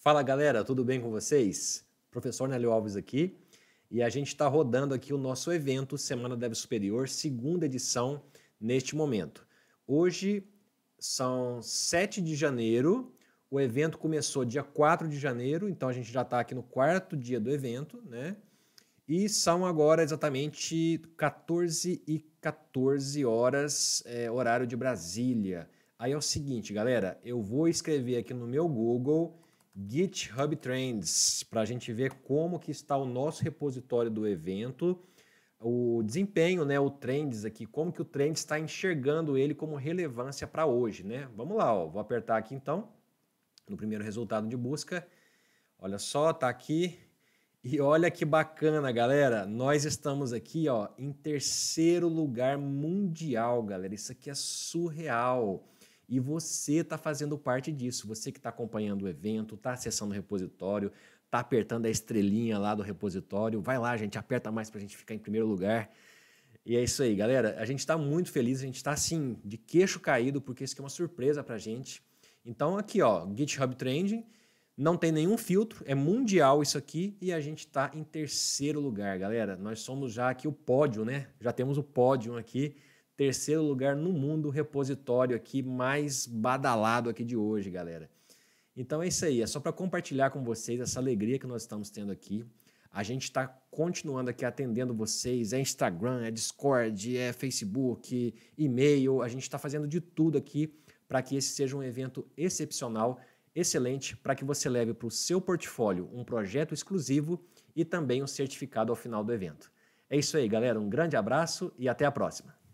Fala galera, tudo bem com vocês? Professor Nélio Alves aqui e a gente está rodando aqui o nosso evento Semana Dev Superior, segunda edição, neste momento. Hoje são 7 de janeiro, o evento começou dia 4 de janeiro, então a gente já está aqui no quarto dia do evento, né? E são agora exatamente 14 e 14 horas, é, horário de Brasília. Aí é o seguinte, galera, eu vou escrever aqui no meu Google GitHub Trends, para a gente ver como que está o nosso repositório do evento, o desempenho, né, o Trends aqui, como que o Trends está enxergando ele como relevância para hoje, né? Vamos lá, ó, vou apertar aqui então, no primeiro resultado de busca, olha só, tá aqui, e olha que bacana, galera, nós estamos aqui, ó, em terceiro lugar mundial, galera, isso aqui é surreal, e você está fazendo parte disso. Você que está acompanhando o evento, está acessando o repositório, está apertando a estrelinha lá do repositório. Vai lá, gente, aperta mais para a gente ficar em primeiro lugar. E é isso aí, galera. A gente está muito feliz, a gente está assim, de queixo caído, porque isso aqui é uma surpresa para a gente. Então, aqui, ó, GitHub Trending, não tem nenhum filtro, é mundial isso aqui, e a gente está em terceiro lugar, galera. Nós somos já aqui o pódio, né? Já temos o pódio aqui terceiro lugar no mundo, repositório aqui mais badalado aqui de hoje, galera. Então é isso aí, é só para compartilhar com vocês essa alegria que nós estamos tendo aqui. A gente está continuando aqui atendendo vocês. É Instagram, é Discord, é Facebook, e-mail. A gente está fazendo de tudo aqui para que esse seja um evento excepcional, excelente, para que você leve para o seu portfólio um projeto exclusivo e também um certificado ao final do evento. É isso aí, galera. Um grande abraço e até a próxima.